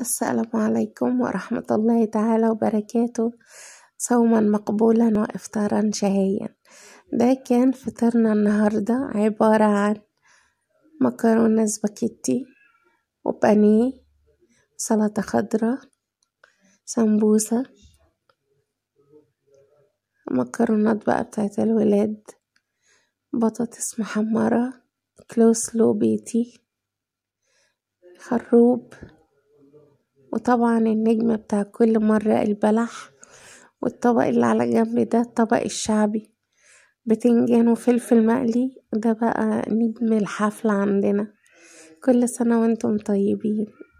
السلام عليكم ورحمة الله تعالى وبركاته صوما مقبولا وإفطارا شهيا ده كان فطرنا النهاردة عبارة عن مكرونة سباكيتي وبانيه سلطة خضراء سمبوسة مكرونات بقى بتاعت الولاد بطاطس محمرة كلوسلو بيتي خروب وطبعا النجم بتاع كل مرة البلح والطبق اللي على جنب ده الطبق الشعبي بتنجان وفلفل مقلي ده بقى نجم الحفلة عندنا كل سنة وانتم طيبين